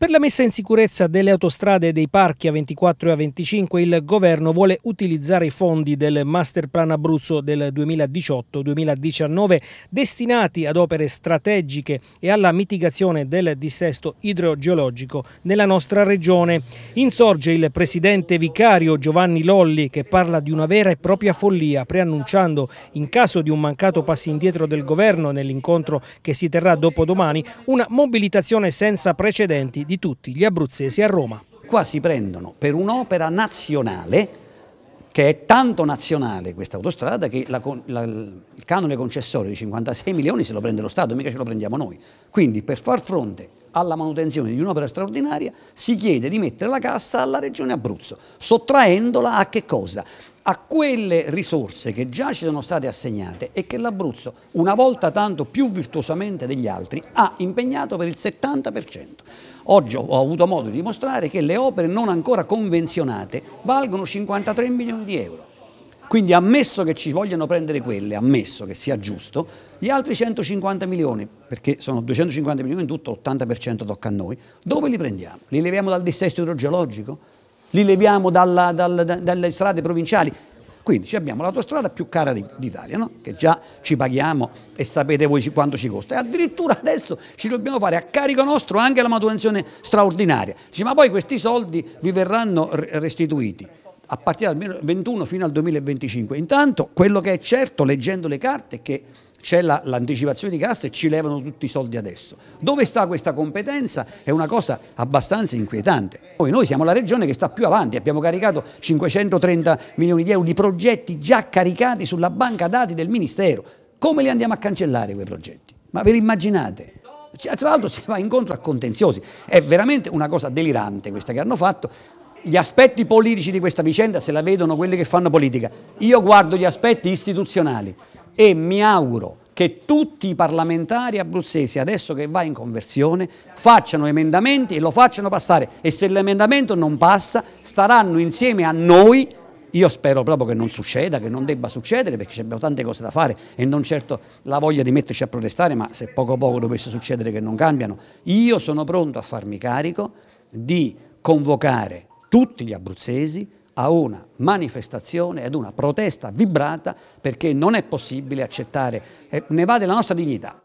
Per la messa in sicurezza delle autostrade e dei parchi A24 e A25 il governo vuole utilizzare i fondi del Master Plan Abruzzo del 2018-2019 destinati ad opere strategiche e alla mitigazione del dissesto idrogeologico nella nostra regione. Insorge il presidente vicario Giovanni Lolli che parla di una vera e propria follia preannunciando in caso di un mancato passo indietro del governo nell'incontro che si terrà dopodomani una mobilitazione senza precedenti di tutti gli abruzzesi a Roma. Qua si prendono per un'opera nazionale, che è tanto nazionale questa autostrada, che la, la, il canone concessorio di 56 milioni se lo prende lo Stato, mica ce lo prendiamo noi. Quindi per far fronte alla manutenzione di un'opera straordinaria si chiede di mettere la cassa alla Regione Abruzzo, sottraendola a che cosa? A quelle risorse che già ci sono state assegnate e che l'Abruzzo, una volta tanto più virtuosamente degli altri, ha impegnato per il 70%. Oggi ho avuto modo di dimostrare che le opere non ancora convenzionate valgono 53 milioni di euro. Quindi ammesso che ci vogliano prendere quelle, ammesso che sia giusto, gli altri 150 milioni, perché sono 250 milioni in tutto, l'80% tocca a noi, dove li prendiamo? Li leviamo dal dissesto idrogeologico? Li leviamo dalla, dal, dalle strade provinciali? Quindi abbiamo l'autostrada più cara d'Italia, no? che già ci paghiamo e sapete voi quanto ci costa. E addirittura adesso ci dobbiamo fare a carico nostro anche la manutenzione straordinaria. Dice, ma poi questi soldi vi verranno restituiti a partire dal 2021 fino al 2025. Intanto quello che è certo leggendo le carte è che c'è la, l'anticipazione di cassa e ci levano tutti i soldi adesso. Dove sta questa competenza? È una cosa abbastanza inquietante. Poi noi siamo la regione che sta più avanti, abbiamo caricato 530 milioni di euro di progetti già caricati sulla banca dati del Ministero. Come li andiamo a cancellare quei progetti? Ma ve li immaginate? Cioè, tra l'altro si va incontro a contenziosi, è veramente una cosa delirante questa che hanno fatto, gli aspetti politici di questa vicenda se la vedono quelli che fanno politica. Io guardo gli aspetti istituzionali e mi auguro che tutti i parlamentari abruzzesi, adesso che va in conversione, facciano emendamenti e lo facciano passare. E se l'emendamento non passa, staranno insieme a noi. Io spero proprio che non succeda, che non debba succedere, perché abbiamo tante cose da fare e non certo la voglia di metterci a protestare, ma se poco a poco dovesse succedere che non cambiano. Io sono pronto a farmi carico di convocare tutti gli abruzzesi a una manifestazione, ad una protesta vibrata perché non è possibile accettare, eh, ne va della nostra dignità.